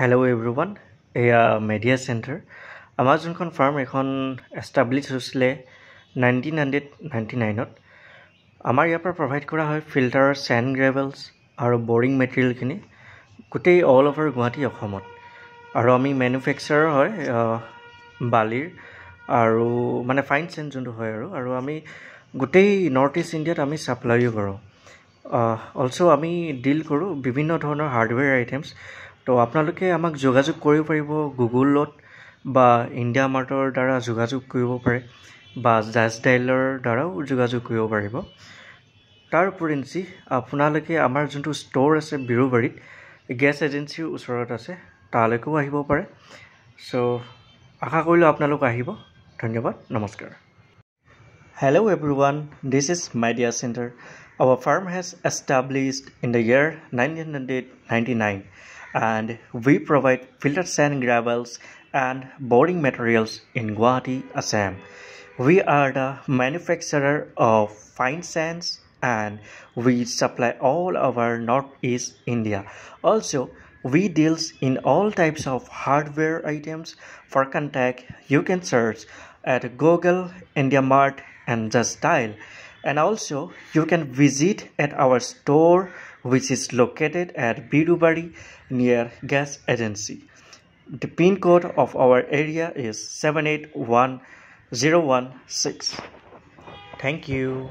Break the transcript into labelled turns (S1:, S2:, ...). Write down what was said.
S1: Hello' everyone এয়া media centre আমাৰ যোনখন ফাৰ্ম এইখন এষ্টাব্লিছ হৈছিলে নাইণ্টিন হাণ্ড্ৰেড নাইণ্টি নাইনত আমাৰ ইয়াৰ পৰা প্ৰভাইড কৰা হয় ফিল্টাৰৰ চেণ্ড গ্ৰেভেলছ আৰু বৰিং মেটেৰিয়েলখিনি গোটেই অল অভাৰ গুৱাহাটী অসমত আৰু আমি মেনুফেকচাৰ হয় বালিৰ আৰু মানে ফাইন চেণ্ড যোনটো হয় আৰু আৰু আমি গোটেই নৰ্থ ইষ্ট ইণ্ডিয়াত আমি ছাপ্লাইও কৰোঁ অলছ' আমি ডিল কৰোঁ বিভিন্ন ধৰণৰ হাৰ্ডৱেৰ আইটেমছ তো আপোনালোকে আমাক যোগাযোগ কৰিব পাৰিব গুগলত বা ইণ্ডিয়া মাৰ্টৰ দ্বাৰা যোগাযোগ কৰিব পাৰে বা জাজ ডাইলৰ দ্বাৰাও যোগাযোগ কৰিব পাৰিব তাৰ উপৰিঞ্চি আপোনালোকে আমাৰ যোনটো ষ্ট'ৰ আছে বিৰুবাৰীত গেছ এজেঞ্চিৰ ওচৰত আছে তালৈকেও আহিব পাৰে চ' আশা কৰিলোঁ আপোনালোক আহিব ধন্যবাদ নমস্কাৰ hello' everyone this is media centre our firm has established in the year nineteen hundred ninety nine and we provide filter sand gravels and boring materials in Guwahati, Assam. We are the manufacturer of fine sands and we supply all over northeast India. Also, we deals in all types of hardware items. For contact, you can search at Google, India Mart, and just dial. And also, you can visit at our store which is located at Birubari near gas agency. The pin code of our area is 781016. Thank you.